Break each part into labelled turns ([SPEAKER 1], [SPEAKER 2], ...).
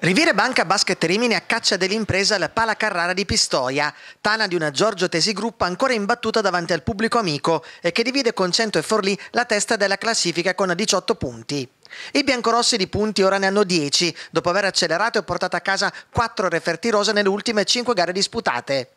[SPEAKER 1] Riviera Banca Basket Rimini a caccia dell'impresa la Pala Carrara di Pistoia, tana di una Giorgio Tesi Group ancora imbattuta davanti al pubblico amico e che divide con Cento e Forlì la testa della classifica con 18 punti. I biancorossi di punti ora ne hanno 10, dopo aver accelerato e portato a casa 4 referti rosa nelle ultime 5 gare disputate.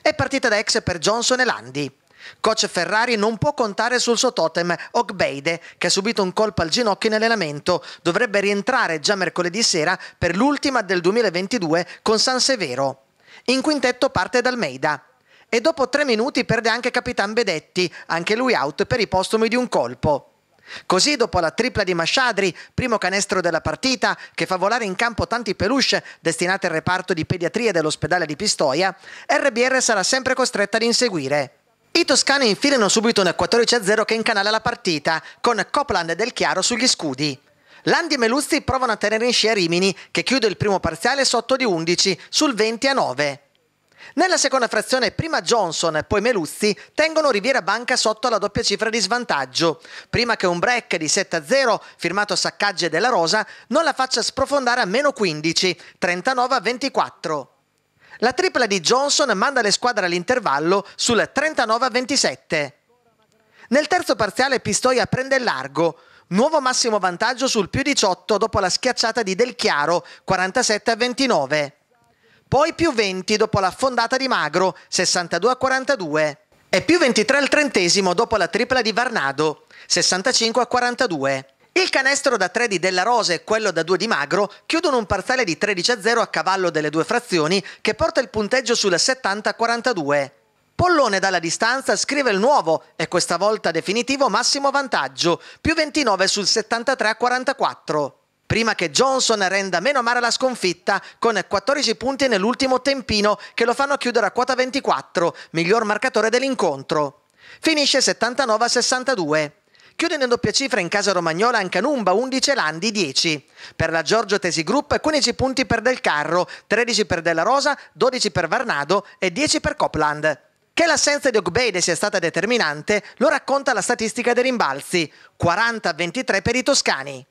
[SPEAKER 1] È partita da ex per Johnson e Landi. Coach Ferrari non può contare sul suo totem Ogbeide, che ha subito un colpo al ginocchio in allenamento. Dovrebbe rientrare già mercoledì sera per l'ultima del 2022 con San Severo. In quintetto parte Dalmeida. E dopo tre minuti perde anche Capitan Bedetti, anche lui out per i postumi di un colpo. Così dopo la tripla di Masciadri, primo canestro della partita, che fa volare in campo tanti peluche destinate al reparto di pediatria dell'ospedale di Pistoia, RBR sarà sempre costretta ad inseguire. I toscani infilano subito un 14-0 che incanala la partita, con Copland Del Chiaro sugli scudi. Landi e Meluzzi provano a tenere in scia Rimini, che chiude il primo parziale sotto di 11 sul 20 9. Nella seconda frazione prima Johnson e poi Meluzzi tengono Riviera Banca sotto la doppia cifra di svantaggio, prima che un break di 7-0 firmato Saccaggi e Della Rosa non la faccia sprofondare a meno 15, 39 24. La tripla di Johnson manda le squadre all'intervallo sul 39-27. Nel terzo parziale Pistoia prende il largo, nuovo massimo vantaggio sul più 18 dopo la schiacciata di Del Chiaro 47-29. Poi più 20 dopo la fondata di Magro 62-42. E più 23 al trentesimo dopo la tripla di Varnado 65-42. Il canestro da 3 di Della Rosa e quello da 2 di Magro chiudono un parziale di 13-0 a a cavallo delle due frazioni che porta il punteggio sul 70-42. a Pollone dalla distanza scrive il nuovo e questa volta definitivo massimo vantaggio, più 29 sul 73-44. a Prima che Johnson renda meno amara la sconfitta con 14 punti nell'ultimo tempino che lo fanno chiudere a quota 24, miglior marcatore dell'incontro. Finisce 79-62. a Chiude in doppia cifra in casa romagnola Ancanumba 11 Landi 10. Per la Giorgio Tesi Group 15 punti per Del Carro, 13 per Della Rosa, 12 per Varnado e 10 per Copland. Che l'assenza di Ogbeide sia stata determinante lo racconta la statistica dei rimbalzi, 40-23 per i toscani.